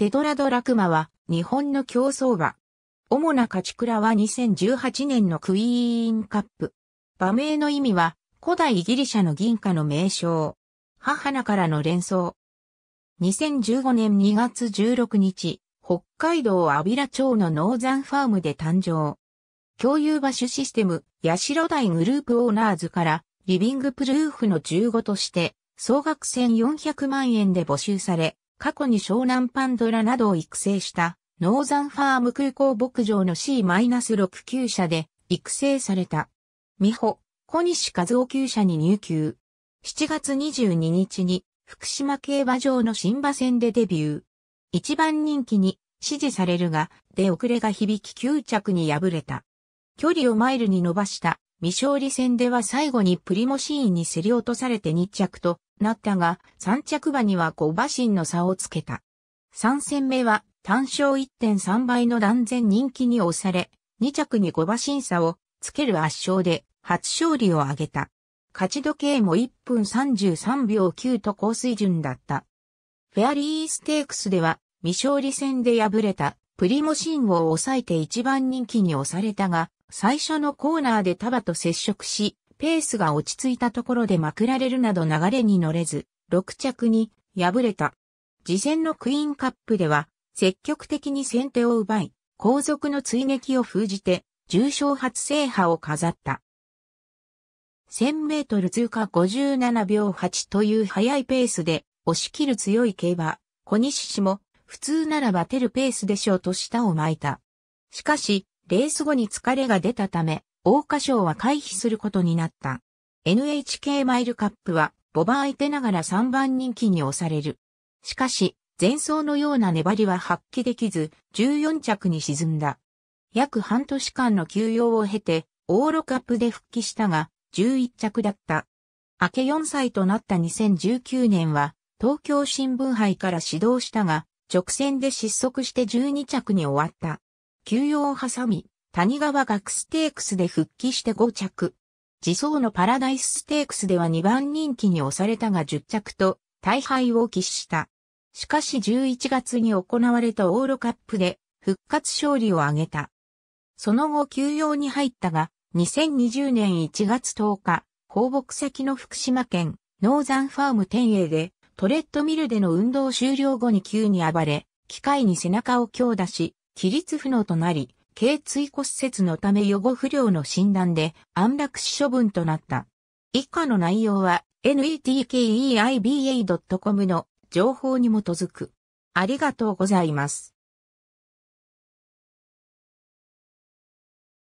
テトラドラクマは日本の競走馬。主な勝ち倉は2018年のクイーンカップ。馬名の意味は古代ギリシャの銀貨の名称。母なからの連想。2015年2月16日、北海道阿比良町のノーザンファームで誕生。共有馬所システム、ロ台グループオーナーズから、リビングプルーフの15として、総額1400万円で募集され、過去に湘南パンドラなどを育成したノーザンファーム空港牧場の C-6 級車で育成された。美穂、小西和夫級車に入級。7月22日に福島競馬場の新馬戦でデビュー。一番人気に支持されるが、出遅れが響き9着に敗れた。距離をマイルに伸ばした未勝利戦では最後にプリモシーンに競り落とされて2着となったが、三着馬には五馬身の差をつけた。三戦目は単勝1.3倍の断然人気に押され、二着に五馬身差をつける圧勝で初勝利を挙げた。勝ち時計も1分33秒9と高水準だった。フェアリーステークスでは未勝利戦で敗れたプリモシンを抑えて一番人気に押されたが、最初のコーナーで束と接触し、ペースが落ち着いたところでまくられるなど流れに乗れず、6着に敗れた。次戦のクイーンカップでは、積極的に先手を奪い、後続の追撃を封じて、重賞初制覇を飾った。1000メートル通過57秒8という速いペースで、押し切る強い競馬、小西氏も、普通ならばテるペースでしょうと舌を巻いた。しかし、レース後に疲れが出たため、大花賞は回避することになった。NHK マイルカップは5番相手ながら3番人気に押される。しかし、前走のような粘りは発揮できず、14着に沈んだ。約半年間の休養を経て、オーロカップで復帰したが、11着だった。明け4歳となった2019年は、東京新聞杯から指導したが、直線で失速して12着に終わった。休養を挟み、谷川学ステークスで復帰して5着。自走のパラダイスステークスでは2番人気に押されたが10着と大敗を喫した。しかし11月に行われたオーロカップで復活勝利を挙げた。その後休養に入ったが、2020年1月10日、放牧先の福島県ノーザンファーム天栄でトレッドミルでの運動終了後に急に暴れ、機械に背中を強打し、起立不能となり、頸椎骨折のため予後不良の診断で安楽死処分となった。以下の内容は netkeiba.com の情報に基づく。ありがとうございます。